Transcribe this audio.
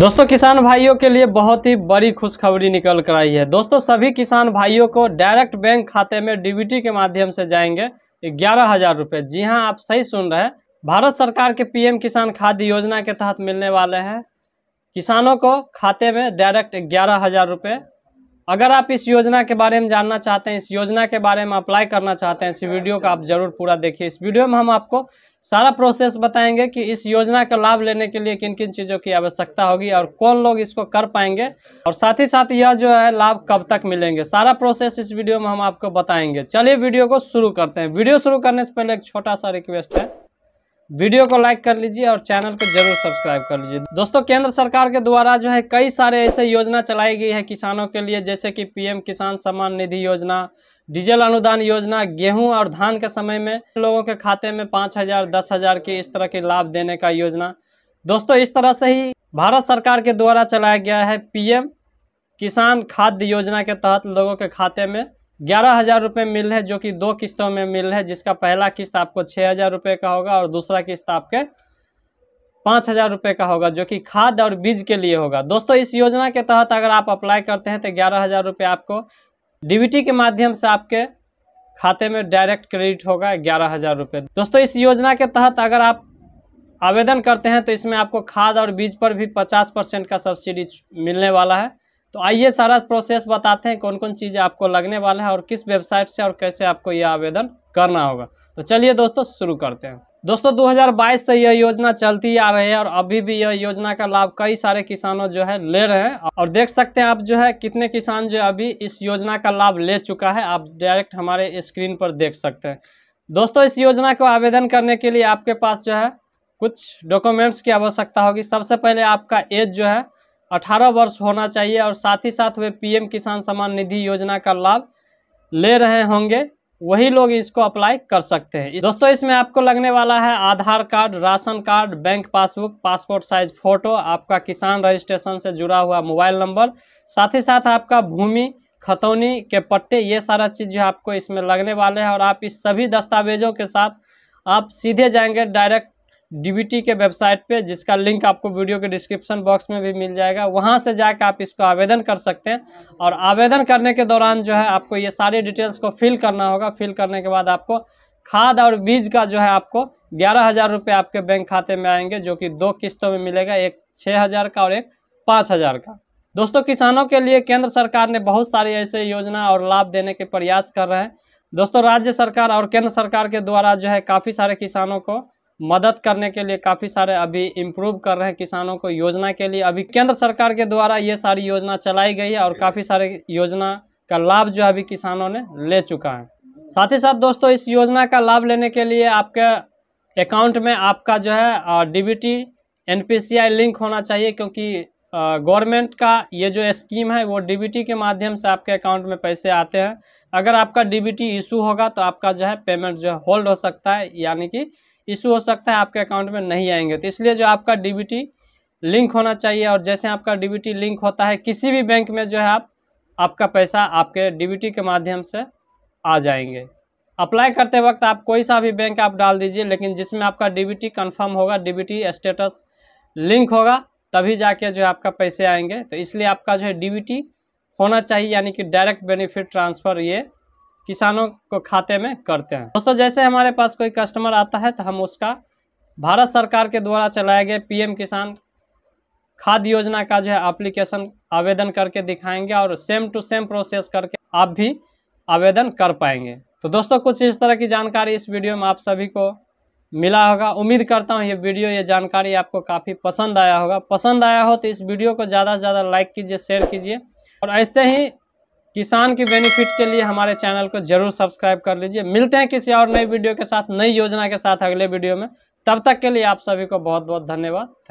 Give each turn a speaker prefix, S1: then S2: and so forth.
S1: दोस्तों किसान भाइयों के लिए बहुत ही बड़ी खुशखबरी निकल कर आई है दोस्तों सभी किसान भाइयों को डायरेक्ट बैंक खाते में डीबीटी के माध्यम से जाएंगे ग्यारह हजार रुपये जी हाँ आप सही सुन रहे हैं भारत सरकार के पीएम किसान खाद्य योजना के तहत मिलने वाले हैं किसानों को खाते में डायरेक्ट ग्यारह हजार रुपये अगर आप इस योजना के बारे में जानना चाहते हैं इस योजना के बारे में अप्लाई करना चाहते हैं इस वीडियो का आप जरूर पूरा देखिए इस वीडियो में हम आपको सारा प्रोसेस बताएंगे कि इस योजना का लाभ लेने के लिए किन किन चीज़ों की आवश्यकता होगी और कौन लोग इसको कर पाएंगे और साथ ही साथ यह जो है लाभ कब तक मिलेंगे सारा प्रोसेस इस वीडियो में हम आपको बताएंगे चलिए वीडियो को शुरू करते हैं वीडियो शुरू करने से पहले एक छोटा सा रिक्वेस्ट है वीडियो को लाइक कर लीजिए और चैनल को जरूर सब्सक्राइब कर लीजिए दोस्तों केंद्र सरकार के द्वारा जो है कई सारे ऐसे योजना चलाई गई है किसानों के लिए जैसे कि पीएम किसान सम्मान निधि योजना डीजल अनुदान योजना गेहूं और धान के समय में लोगों के खाते में पाँच हज़ार दस हज़ार की इस तरह के लाभ देने का योजना दोस्तों इस तरह से ही भारत सरकार के द्वारा चलाया गया है पीएम किसान खाद्य योजना के तहत लोगों के खाते में ग्यारह हज़ार रुपये मिल है जो कि दो किस्तों में मिल है जिसका पहला किस्त आपको छः हज़ार रुपये का होगा और दूसरा किस्त आपके पाँच हज़ार रुपये का होगा जो कि खाद और बीज के लिए होगा दोस्तों इस योजना के तहत अगर आप अप्लाई करते हैं तो ग्यारह हज़ार रुपये आपको डीबीटी के माध्यम से आपके खाते में डायरेक्ट क्रेडिट होगा ग्यारह हज़ार रुपये दोस्तों इस योजना के तहत अगर आप आवेदन करते हैं तो इसमें आपको खाद और बीज पर भी पचास परसेंट का सब्सिडी मिलने वाला है तो आइए सारा प्रोसेस बताते हैं कौन कौन चीज़ें आपको लगने वाला है और किस वेबसाइट से और कैसे आपको यह आवेदन करना होगा तो चलिए दोस्तों शुरू करते हैं दोस्तों 2022 से यह योजना चलती आ रही है और अभी भी यह योजना का लाभ कई सारे किसानों जो है ले रहे हैं और देख सकते हैं आप जो है कितने किसान जो अभी इस योजना का लाभ ले चुका है आप डायरेक्ट हमारे स्क्रीन पर देख सकते हैं दोस्तों इस योजना को आवेदन करने के लिए आपके पास जो है कुछ डॉक्यूमेंट्स की आवश्यकता होगी सबसे पहले आपका एज जो है अठारह वर्ष होना चाहिए और साथ ही साथ वे पीएम किसान सम्मान निधि योजना का लाभ ले रहे होंगे वही लोग इसको अप्लाई कर सकते हैं दोस्तों इसमें आपको लगने वाला है Aadhaar card ration card bank passbook passport size photo आपका किसान रजिस्ट्रेशन से जुड़ा हुआ मोबाइल नंबर साथ ही साथ आपका भूमि खतौनी के पट्टे ये सारा चीज़ जो आपको इसमें लगने वाले हैं और आप इस सभी दस्तावेजों के साथ आप सीधे जाएंगे डायरेक्ट डी के वेबसाइट पे जिसका लिंक आपको वीडियो के डिस्क्रिप्शन बॉक्स में भी मिल जाएगा वहाँ से जाकर आप इसको आवेदन कर सकते हैं और आवेदन करने के दौरान जो है आपको ये सारी डिटेल्स को फिल करना होगा फिल करने के बाद आपको खाद और बीज का जो है आपको ग्यारह हज़ार रुपये आपके बैंक खाते में आएंगे जो कि दो किस्तों में मिलेगा एक छः हज़ार का और एक पाँच हज़ार का दोस्तों किसानों के लिए केंद्र सरकार ने बहुत सारी ऐसे योजना और लाभ देने के प्रयास कर रहे हैं दोस्तों राज्य सरकार और केंद्र सरकार के द्वारा जो है काफ़ी सारे किसानों को मदद करने के लिए काफ़ी सारे अभी इम्प्रूव कर रहे हैं किसानों को योजना के लिए अभी केंद्र सरकार के द्वारा ये सारी योजना चलाई गई है और काफ़ी सारे योजना का लाभ जो अभी किसानों ने ले चुका है साथ ही साथ दोस्तों इस योजना का लाभ लेने के लिए आपके अकाउंट में आपका जो है डीबीटी एनपीसीआई लिंक होना चाहिए क्योंकि गवर्नमेंट का ये जो स्कीम है वो डीबीटी के माध्यम से आपके अकाउंट में पैसे आते हैं अगर आपका डीबीटी इशू होगा तो आपका जो है पेमेंट जो है होल्ड हो सकता है यानी कि इशू हो सकता है आपके अकाउंट में नहीं आएंगे तो इसलिए जो आपका डी लिंक होना चाहिए और जैसे आपका डी लिंक होता है किसी भी बैंक में जो है आप आपका पैसा आपके डी के माध्यम से आ जाएंगे अप्लाई करते वक्त आप कोई सा भी बैंक आप डाल दीजिए लेकिन जिसमें आपका डी कंफर्म होगा डी स्टेटस लिंक होगा तभी जाके जो है आपका पैसे आएंगे तो इसलिए आपका जो है डीबीटी होना चाहिए यानी कि डायरेक्ट बेनिफिट ट्रांसफ़र ये किसानों को खाते में करते हैं दोस्तों जैसे हमारे पास कोई कस्टमर आता है तो हम उसका भारत सरकार के द्वारा चलाए गए पीएम किसान खाद योजना का जो है एप्लीकेशन आवेदन करके दिखाएंगे और सेम टू सेम प्रोसेस करके आप भी आवेदन कर पाएंगे तो दोस्तों कुछ इस तरह की जानकारी इस वीडियो में आप सभी को मिला होगा उम्मीद करता हूँ ये वीडियो ये जानकारी आपको काफ़ी पसंद आया होगा पसंद आया हो तो इस वीडियो को ज़्यादा से ज़्यादा लाइक कीजिए शेयर कीजिए और ऐसे ही किसान की बेनिफिट के लिए हमारे चैनल को जरूर सब्सक्राइब कर लीजिए मिलते हैं किसी और नई वीडियो के साथ नई योजना के साथ अगले वीडियो में तब तक के लिए आप सभी को बहुत बहुत धन्यवाद थैंक